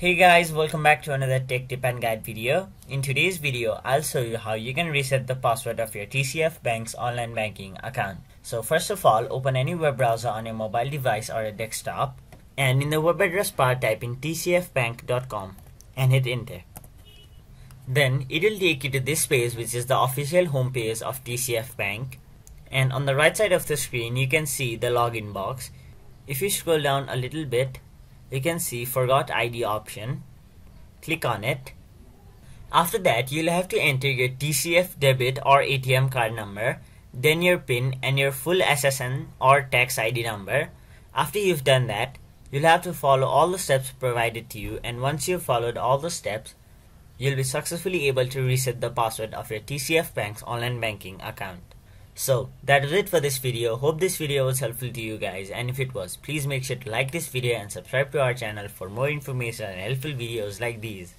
Hey guys, welcome back to another tech tip and guide video. In today's video, I'll show you how you can reset the password of your TCF Bank's online banking account. So first of all, open any web browser on your mobile device or a desktop and in the web address bar type in tcfbank.com and hit enter. Then it'll take you to this page which is the official homepage of TCF Bank and on the right side of the screen you can see the login box. If you scroll down a little bit, you can see forgot ID option. Click on it. After that, you'll have to enter your TCF debit or ATM card number, then your PIN and your full SSN or tax ID number. After you've done that, you'll have to follow all the steps provided to you and once you've followed all the steps, you'll be successfully able to reset the password of your TCF Bank's online banking account. So that is it for this video. Hope this video was helpful to you guys and if it was, please make sure to like this video and subscribe to our channel for more information and helpful videos like these.